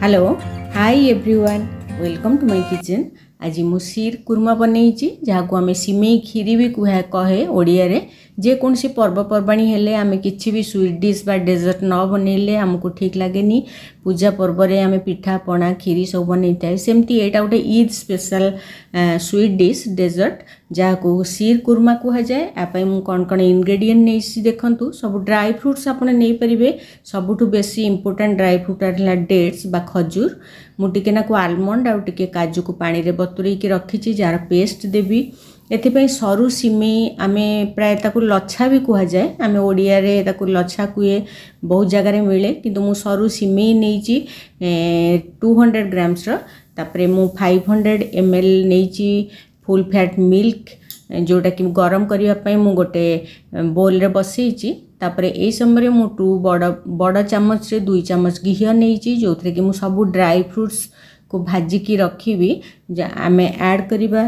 Hello, hi everyone, welcome to my kitchen. ଆଜି ମୁଁ ଶିର କୁର୍ମା ବନେଇଛି ଯାହାକୁ ଆମେ ସିମେଇ କ୍ଷୀରି ବି କୁହା କହେ ଓଡ଼ିଆରେ ଯେକୌଣସି ପର୍ବପର୍ବାଣି ହେଲେ ଆମେ କିଛି ବି ସୁଇଟ୍ ଡିଶ୍ ବା ଡେଜର୍ଟ ନ ବନେଇଲେ ଆମକୁ ଠିକ୍ ଲାଗେନି ପୂଜା ପର୍ବରେ ଆମେ ପିଠା ପଣା କ୍ଷୀରି ସବୁ ବନେଇଥାଏ ସେମିତି ଏଇଟା ଗୋଟେ Eid special sweet dish dessert ଯାହାକୁ ଶିର କୁର୍ମା କୁହାଯାଏ ୟା ପାଇଁ ମୁଁ କ'ଣ କ'ଣ ଇନଗ୍ରେଡ଼ିଏଣ୍ଟ ନେଇଛି ଦେଖନ୍ତୁ ସବୁ ଡ୍ରାଇ ଫ୍ରୁଟ୍ସ ଆପଣ ନେଇପାରିବେ ସବୁଠୁ ବେଶୀ ଇମ୍ପୋର୍ଟାଣ୍ଟ ଡ୍ରାଇ ଫ୍ରୁଟ୍ ହେଲା ଡେଟ୍ସ ବା ଖଜୁର ମୁଁ ଟିକିଏ ନାକୁ ଆଲମଣ୍ଡ ଆଉ ଟିକିଏ କାଜୁକୁ ପାଣିରେ ବତୁରେଇକି ରଖିଛି ଯାହାର ପେଷ୍ଟ ଦେବି ଏଥିପାଇଁ ସରୁ ସିମେଇ ଆମେ ପ୍ରାୟ ତାକୁ ଲଛା ବି କୁହାଯାଏ ଆମେ ଓଡ଼ିଆରେ ତାକୁ ଲଛା କୁହେ ବହୁତ ଜାଗାରେ ମିଳେ କିନ୍ତୁ ମୁଁ ସରୁ ସିମେଇ ନେଇଛି ଟୁ ହଣ୍ଡ୍ରେଡ଼ ଗ୍ରାମ୍ସର ତାପରେ ମୁଁ ଫାଇଭ୍ ହଣ୍ଡ୍ରେଡ଼ ଏମ୍ ଏଲ୍ ନେଇଛି ଫୁଲ୍ ଫ୍ୟାଟ୍ ମିଲ୍କ ଯେଉଁଟାକି ଗରମ କରିବା ପାଇଁ ମୁଁ ଗୋଟେ ବୋଲ୍ରେ ବସେଇଛି ତାପରେ ଏହି ସମୟରେ ମୁଁ ଟୁ ବଡ଼ ବଡ଼ ଚାମଚରେ ଦୁଇ ଚାମଚ ଘିଅ ନେଇଛି ଯେଉଁଥିରେ କି ମୁଁ ସବୁ ଡ୍ରାଇ ଫ୍ରୁଟ୍ସ କୁ ଭାଜିକି ରଖିବି ଆମେ ଆଡ଼୍ କରିବା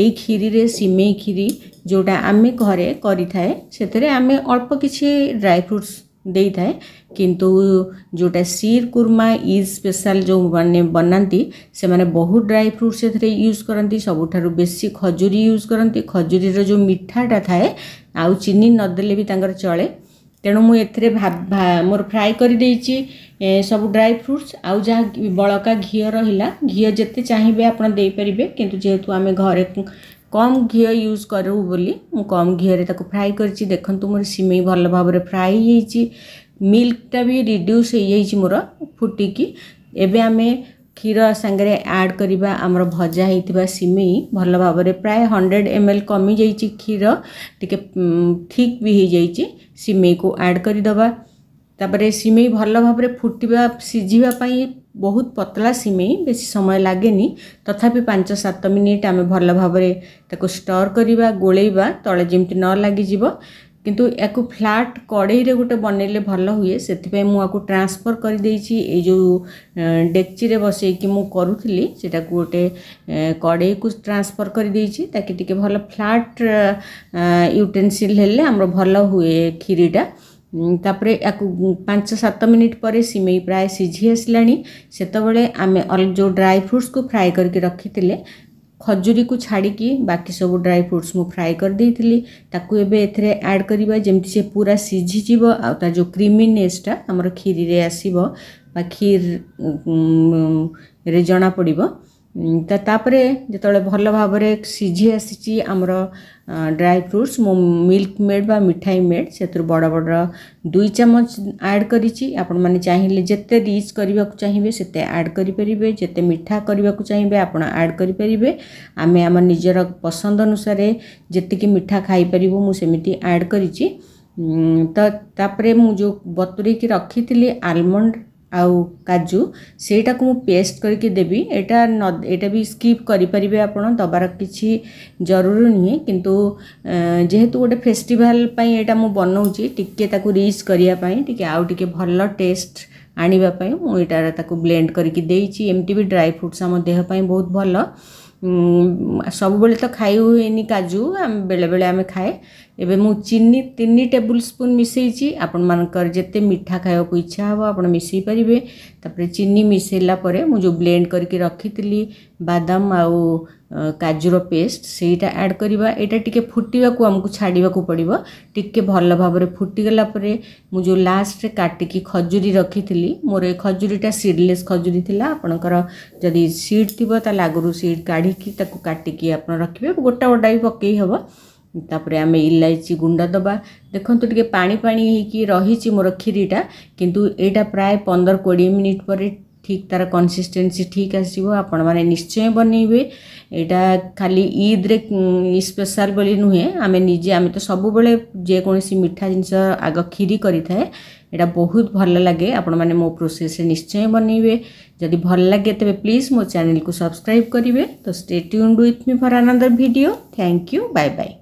ଏଇ କ୍ଷୀରିରେ ସିମେଇ କ୍ଷୀରି ଯେଉଁଟା ଆମେ ଘରେ କରିଥାଏ ସେଥିରେ ଆମେ ଅଳ୍ପ କିଛି ଡ୍ରାଇ ଫ୍ରୁଟ୍ସ ଦେଇଥାଏ କିନ୍ତୁ ଯେଉଁଟା ସିର୍ କୁର୍ମା ଇଦ୍ ସ୍ପେଶାଲ ଯେଉଁମାନେ ବନାନ୍ତି ସେମାନେ ବହୁତ ଡ୍ରାଇ ଫ୍ରୁଟ୍ସ ସେଥିରେ ୟୁଜ୍ କରନ୍ତି ସବୁଠାରୁ ବେଶୀ ଖଜୁରୀ ୟୁଜ୍ କରନ୍ତି ଖଜୁରୀର ଯେଉଁ ମିଠାଟା ଥାଏ ଆଉ ଚିନି ନଦେଲେ ବି ତାଙ୍କର ଚଳେ ତେଣୁ ମୁଁ ଏଥିରେ ମୋର ଫ୍ରାଏ କରିଦେଇଛି सब ड्राई फ्रुट्स आउ जहाँ बलका घी रहा घी जिते चाहिए आपर कि जेहेतु आम घर कम घी यूज करूँ बोली मु कम घी फ्राए कर देखूँ मोर सीमे भल भाव फ्राई हो मिल्कटा भी रिड्यूस मोर फुटिकी आम क्षीर सागर आड करवा आम भजा होता सीमे भल भाव प्राय हंड्रेड एम एल कमी जाइए क्षीर टी ठिक भी हो जाए सीमे को आड करदे ତାପରେ ସିମେଇ ଭଲ ଭାବରେ ଫୁଟିବା ସିଝିବା ପାଇଁ ବହୁତ ପତଳା ସିମେଇ ବେଶୀ ସମୟ ଲାଗେନି ତଥାପି ପାଞ୍ଚ ସାତ ମିନିଟ୍ ଆମେ ଭଲ ଭାବରେ ତାକୁ ଷ୍ଟର୍ କରିବା ଗୋଳେଇବା ତଳେ ଯେମିତି ନ ଲାଗିଯିବ କିନ୍ତୁ ୟାକୁ ଫ୍ଲାଟ୍ କଡ଼େଇରେ ଗୋଟେ ବନେଇଲେ ଭଲ ହୁଏ ସେଥିପାଇଁ ମୁଁ ଆକୁ ଟ୍ରାନ୍ସଫର୍ କରିଦେଇଛି ଏଇ ଯେଉଁ ଡେକ୍ଚିରେ ବସେଇକି ମୁଁ କରୁଥିଲି ସେଟାକୁ ଗୋଟେ କଡ଼େଇକୁ ଟ୍ରାନ୍ସଫର୍ କରିଦେଇଛି ତାକି ଟିକେ ଭଲ ଫ୍ଲାଟ୍ ୟୁଟେନ୍ସିଲ୍ ହେଲେ ଆମର ଭଲ ହୁଏ କ୍ଷୀରିଟା तापर या पांच सात मिनिट पर सीमे प्राय सीझी आसला से आम जो ड्राई फ्रुट्स को फ्राए करके रखी खजूरी को छाड़ी बाकी सब ड्राई फ्रुट्स मुझे फ्राए करदी ताकूर एड करवा जमी से पूरा सीझीजी आ जो क्रिमिनेसटा आम खीरी आसवीर जना पड़ ତାପରେ ଯେତେବେଳେ ଭଲ ଭାବରେ ସିଝି ଆସିଛି ଆମର ଡ୍ରାଇ ଫ୍ରୁଟ୍ସ ମୁଁ ମିଲ୍କ ମେଡ଼୍ ବା ମିଠାଇ ମେଡ଼୍ ସେଥିରୁ ବଡ଼ ବଡ଼ ଦୁଇ ଚାମଚ ଆଡ଼୍ କରିଛି ଆପଣମାନେ ଚାହିଁଲେ ଯେତେ ରିଚ୍ କରିବାକୁ ଚାହିଁବେ ସେତେ ଆଡ଼୍ କରିପାରିବେ ଯେତେ ମିଠା କରିବାକୁ ଚାହିଁବେ ଆପଣ ଆଡ଼୍ କରିପାରିବେ ଆମେ ଆମ ନିଜର ପସନ୍ଦ ଅନୁସାରେ ଯେତିକି ମିଠା ଖାଇପାରିବୁ ମୁଁ ସେମିତି ଆଡ଼୍ କରିଛି ତ ତାପରେ ମୁଁ ଯେଉଁ ବତୁରେଇକି ରଖିଥିଲି ଆଲମଣ୍ଡ ଆଉ କାଜୁ ସେଇଟାକୁ ମୁଁ ପେଷ୍ଟ କରିକି ଦେବି ଏଇଟା ନ ଏଇଟା ବି ସ୍କିପ୍ କରିପାରିବେ ଆପଣ ଦେବାର କିଛି ଜରୁରୀ ନୁହେଁ କିନ୍ତୁ ଯେହେତୁ ଗୋଟେ ଫେଷ୍ଟିଭାଲ୍ ପାଇଁ ଏଇଟା ମୁଁ ବନାଉଛି ଟିକିଏ ତାକୁ ରିଚ୍ କରିବା ପାଇଁ ଟିକିଏ ଆଉ ଟିକିଏ ଭଲ ଟେଷ୍ଟ ଆଣିବା ପାଇଁ ମୁଁ ଏଇଟା ତାକୁ ବ୍ଲେଣ୍ଡ କରିକି ଦେଇଛି ଏମିତି ବି ଡ୍ରାଇ ଫ୍ରୁଟ୍ସ ଆମ ଦେହ ପାଇଁ ବହୁତ ଭଲ ସବୁବେଳେ ତ ଖାଇ ହୁଏନି କାଜୁ ଆମେ ବେଳେବେଳେ ଆମେ ଖାଏ ଏବେ ମୁଁ ଚିନି ତିନି ଟେବୁଲ୍ ସ୍ପୁନ୍ ମିଶାଇଛି ଆପଣମାନଙ୍କର ଯେତେ ମିଠା ଖାଇବାକୁ ଇଚ୍ଛା ହେବ ଆପଣ ମିଶାଇ ପାରିବେ ତାପରେ ଚିନି ମିଶାଇଲା ପରେ ମୁଁ ଯେଉଁ ବ୍ଲେଣ୍ଡ କରିକି ରଖିଥିଲି ବାଦାମ ଆଉ କାଜୁର ପେଷ୍ଟ ସେଇଟା ଆଡ଼୍ କରିବା ଏଇଟା ଟିକେ ଫୁଟିବାକୁ ଆମକୁ ଛାଡ଼ିବାକୁ ପଡ଼ିବ ଟିକେ ଭଲ ଭାବରେ ଫୁଟିଗଲା ପରେ ମୁଁ ଯେଉଁ ଲାଷ୍ଟରେ କାଟିକି ଖଜୁରୀ ରଖିଥିଲି ମୋର ଏ ଖଜୁରୀଟା ସିଡ଼ଲେସ୍ ଖଜୁରୀ ଥିଲା ଆପଣଙ୍କର ଯଦି ସିଡ଼୍ ଥିବ ତାହେଲେ ଆଗରୁ ସିଡ଼୍ କାଢ଼ିକି ତାକୁ କାଟିକି ଆପଣ ରଖିବେ ଗୋଟା ଗୋଟା ବି ପକେଇ ହେବ ତାପରେ ଆମେ ଇଲାଇଚି ଗୁଣ୍ଡ ଦେବା ଦେଖନ୍ତୁ ଟିକେ ପାଣି ପାଣି ହେଇକି ରହିଛି ମୋର କ୍ଷୀରିଟା କିନ୍ତୁ ଏଇଟା ପ୍ରାୟ ପନ୍ଦର କୋଡ଼ିଏ ମିନିଟ୍ ପରେ ଠିକ୍ ତା'ର କନସିଷ୍ଟେନ୍ସି ଠିକ୍ ଆସିବ ଆପଣମାନେ ନିଶ୍ଚୟ ବନେଇବେ ଏଇଟା ଖାଲି ଇଦ୍ରେ ସ୍ପେଶାଲ୍ ବୋଲି ନୁହେଁ ଆମେ ନିଜେ ଆମେ ତ ସବୁବେଳେ ଯେକୌଣସି ମିଠା ଜିନିଷ ଆଗ କ୍ଷୀରି କରିଥାଏ ଏଇଟା ବହୁତ ଭଲ ଲାଗେ ଆପଣମାନେ ମୋ ପ୍ରୋସେସ୍ରେ ନିଶ୍ଚୟ ବନେଇବେ ଯଦି ଭଲ ଲାଗେ ତେବେ ପ୍ଲିଜ୍ ମୋ ଚ୍ୟାନେଲ୍କୁ ସବସ୍କ୍ରାଇବ୍ କରିବେ ତ stay tune with me for ଆନନ୍ଦର video thank you bye bye